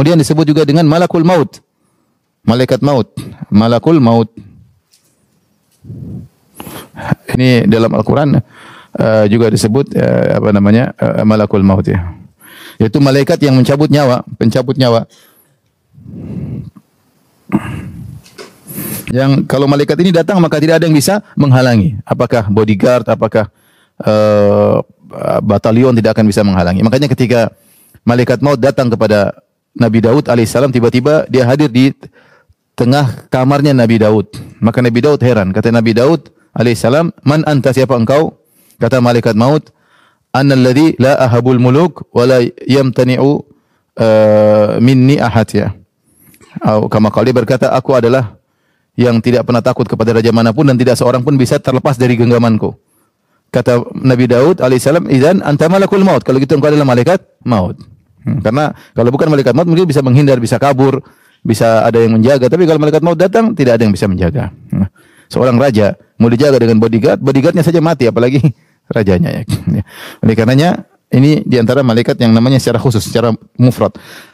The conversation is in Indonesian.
Kemudian disebut juga dengan malakul maut. Malaikat maut. Malakul maut. Ini dalam Al-Quran uh, juga disebut uh, apa namanya uh, malakul maut ya. Yaitu malaikat yang mencabut nyawa, pencabut nyawa. Yang kalau malaikat ini datang maka tidak ada yang bisa menghalangi. Apakah bodyguard, apakah uh, batalion tidak akan bisa menghalangi. Makanya ketika malaikat maut datang kepada Nabi Daud alaihissalam tiba-tiba dia hadir di tengah kamarnya Nabi Daud. Maka Nabi Daud heran. Kata Nabi Daud alaihissalam, "Man anta siapa engkau?" Kata malaikat maut, "Analladzi la ahabul muluk wa la yamtani'u uh, minni ahad ya." kama dia berkata, "Aku adalah yang tidak pernah takut kepada raja manapun dan tidak seorang pun bisa terlepas dari genggamanku." Kata Nabi Daud alaihissalam, "Idzan anta malakul maut." Kalau gitu engkau adalah malaikat maut. Hmm. Karena kalau bukan malaikat maut mungkin bisa menghindar, bisa kabur, bisa ada yang menjaga. Tapi kalau malaikat maut datang, tidak ada yang bisa menjaga. Hmm. seorang raja mau dijaga dengan bodyguard, bodyguardnya saja mati, apalagi rajanya ya. Oleh karenanya ini diantara malaikat yang namanya secara khusus, secara mufrad.